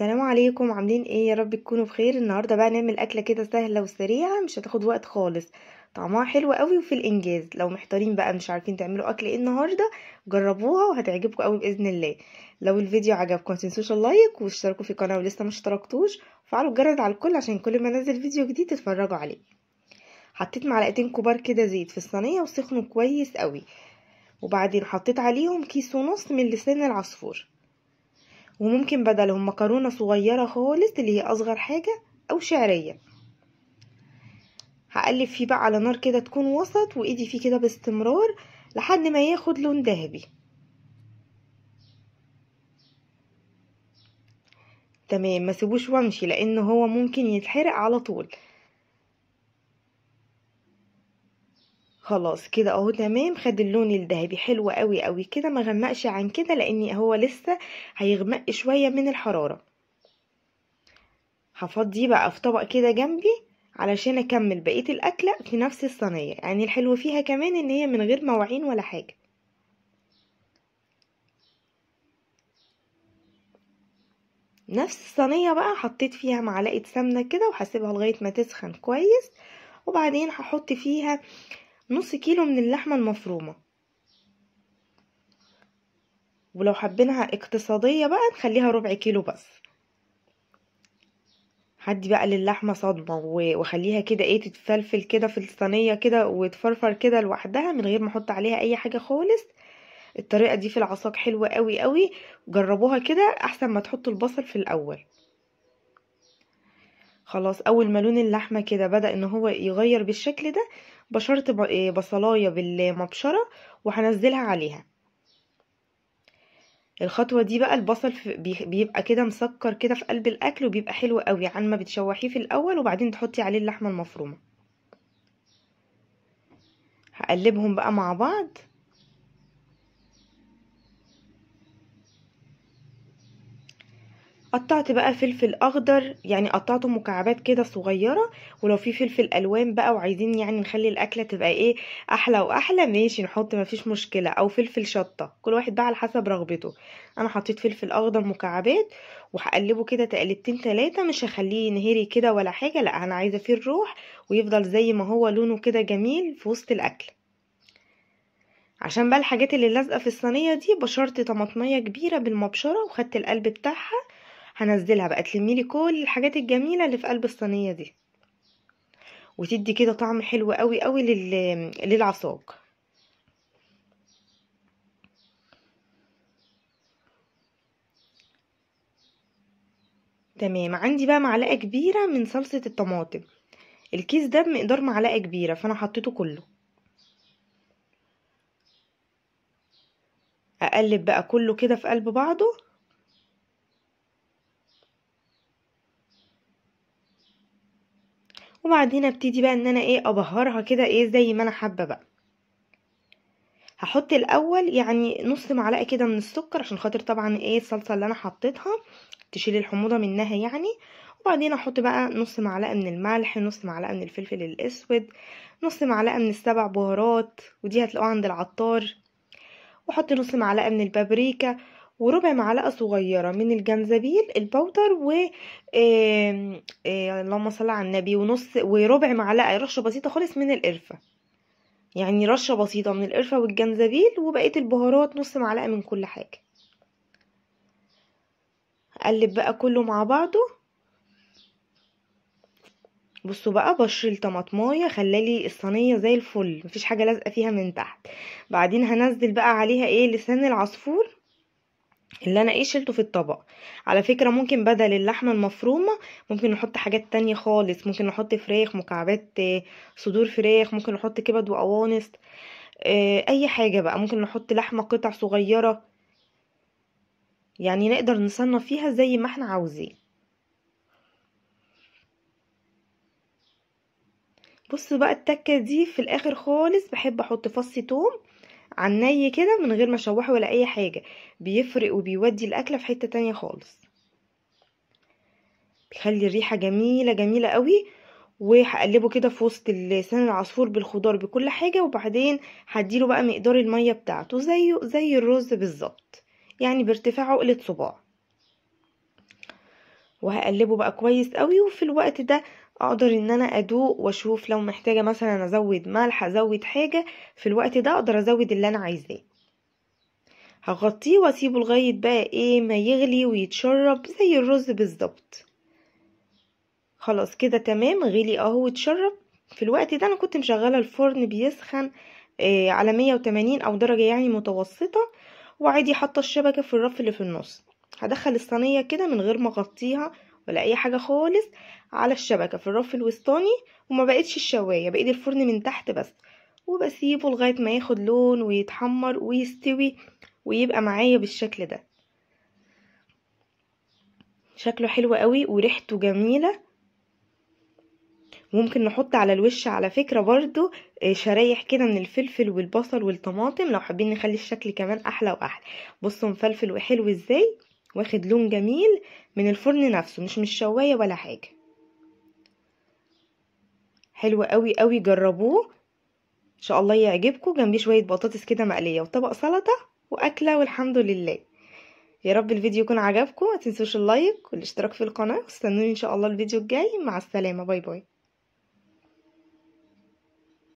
السلام عليكم عاملين ايه يا رب تكونوا بخير النهارده بقى نعمل اكله كده سهله وسريعه مش هتاخد وقت خالص طعمها حلو قوي وفي الانجاز لو محتارين بقى مش عارفين تعملوا اكل ايه النهارده جربوها وهتعجبكم قوي باذن الله لو الفيديو عجبكم ما تنسوش اللايك واشتركوا في القناه ولسه ما اشتركتوش وفعلوا الجرس على الكل عشان كل ما انزل فيديو جديد تتفرجوا عليه حطيت معلقتين كبار كده زيت في الصينيه وسخنوا كويس قوي وبعدين حطيت عليهم كيس ونص من لسان العصفور وممكن بدلهم مكرونة صغيرة خالص اللي هي أصغر حاجة أو شعرية هقلب فيه بقى على نار كده تكون وسط وإيدي فيه كده باستمرار لحد ما ياخد لون ذهبي تمام ما سيبوش وامشي لان هو ممكن يتحرق على طول خلاص كده اهو تمام خد اللون الذهبي حلو قوي قوي كده ما غمقش عن كده لان هو لسه هيغمق شويه من الحراره هفضيه بقى في طبق كده جنبي علشان اكمل بقيه الاكله في نفس الصينيه يعني الحلو فيها كمان ان هي من غير مواعين ولا حاجه نفس الصينيه بقى حطيت فيها معلقه سمنه كده وهسيبها لغايه ما تسخن كويس وبعدين هحط فيها نص كيلو من اللحمة المفرومة ولو حبينها اقتصادية بقى نخليها ربع كيلو بس هدي بقى للحمة صدمة واخليها كده ايه تتفلفل كده في الصينية كده وتفرفر كده لوحدها من غير ما احط عليها اي حاجة خالص الطريقة دي في العصاق حلوة قوي قوي جربوها كده احسن ما تحطوا البصل في الاول خلاص اول ما لون اللحمه كده بدا ان هو يغير بالشكل ده بشرت إيه، بصلايه بالمبشره وهنزلها عليها الخطوه دي بقى البصل بيبقى كده مسكر كده في قلب الاكل وبيبقى حلو قوي عن ما بتشوحيه في الاول وبعدين تحطي عليه اللحمه المفرومه هقلبهم بقى مع بعض قطعت بقى فلفل اخضر يعني قطعته مكعبات كده صغيره ولو في فلفل الوان بقى وعايزين يعني نخلي الاكله تبقى ايه احلى واحلى ماشي نحط مفيش مشكله او فلفل شطه كل واحد بقى على حسب رغبته انا حطيت فلفل اخضر مكعبات وهقلبه كده تقلبتين تلاتة مش هخليه ينهري كده ولا حاجه لا انا عايزه فيه الروح ويفضل زي ما هو لونه كده جميل في وسط الاكل عشان بقى الحاجات اللي لازقه في الصينيه دي بشرت طماطميه كبيره بالمبشره وخدت القلب بتاعها هنزلها بقى تلمي لي كل الحاجات الجميله اللي في قلب الصينيه دي وتدي كده طعم حلو قوي قوي لل... للعصاق تمام عندي بقى معلقه كبيره من صلصه الطماطم الكيس ده بمقدار معلقه كبيره فانا حطيته كله اقلب بقى كله كده في قلب بعضه وبعد هنا ابتدي بقى ان انا ايه ابهرها كده ايه زي ما انا حابه بقى هحط الاول يعني نص معلقه كده من السكر عشان خاطر طبعا ايه الصلصه اللي انا حطيتها تشيل الحموضه منها يعني وبعدين احط بقى نص معلقه من الملح نص معلقه من الفلفل الاسود نص معلقه من السبع بهارات ودي هتلاقوها عند العطار واحط نص معلقه من البابريكا وربع معلقة صغيرة من الجنزبيل البودر و آه، اللهم صل على النبي ونص وربع معلقة رشة بسيطة خالص من القرفة يعني رشة بسيطة من القرفة والجنزبيل وبقية البهارات نص معلقة من كل حاجة اقلب بقى كله مع بعضه بصوا بقى بشر الطماطمايه خلالي الصينيه زي الفل مفيش حاجه لازقه فيها من تحت بعدين هنزل بقى عليها ايه لسان العصفور اللي انا ايه شلته في الطبق على فكرة ممكن بدل اللحمة المفرومة ممكن نحط حاجات تانية خالص ممكن نحط فراخ مكعبات آه، صدور فراخ ممكن نحط كبد وقوانص آه، اي حاجة بقى ممكن نحط لحمة قطع صغيرة يعني نقدر نصنف فيها زي ما احنا عاوزين بص بقى التكة دي في الاخر خالص بحب احط فص توم على الني كده من غير ما اشوحه ولا اي حاجه بيفرق وبيودي الاكله في حته تانية خالص بيخلي الريحه جميله جميله قوي وهقلبه كده في وسط لسان العصفور بالخضار بكل حاجه وبعدين هديله بقى مقدار الميه بتاعته زيه زي الرز بالظبط يعني بارتفاع عقله صباع وهقلبه بقى كويس قوي وفي الوقت ده اقدر ان انا ادوق واشوف لو محتاجه مثلا ازود ملح ازود حاجه في الوقت ده اقدر ازود اللي انا عايزاه هغطيه واسيبه لغايه بقى ايه ما يغلي ويتشرب زي الرز بالظبط خلاص كده تمام غلي اهو اتشرب في الوقت ده انا كنت مشغله الفرن بيسخن إيه على 180 او درجه يعني متوسطه وعادي حاطه الشبكه في الرف اللي في النص هدخل الصينيه كده من غير ما اغطيها ولا اي حاجه خالص على الشبكه في الرف الوسطاني وما بقتش الشوايه بقيت الفرن من تحت بس وبسيبه لغايه ما ياخد لون ويتحمر ويستوي ويبقى معايا بالشكل ده شكله حلو قوي وريحته جميله ممكن نحط على الوش على فكرة برضو آه، شرايح كده من الفلفل والبصل والطماطم لو حابين نخلي الشكل كمان احلى واحلى بصوا مفلفل وحلو ازاي واخد لون جميل من الفرن نفسه مش مش شوايه ولا حاجه حلو قوي قوي جربوه ان شاء الله يعجبكم جنبيه شويه بطاطس كده مقليه وطبق سلطه واكله والحمد لله يا رب الفيديو يكون عجبكم ما تنسوش اللايك والاشتراك في القناه واستنوني ان شاء الله الفيديو الجاي مع السلامه باي باي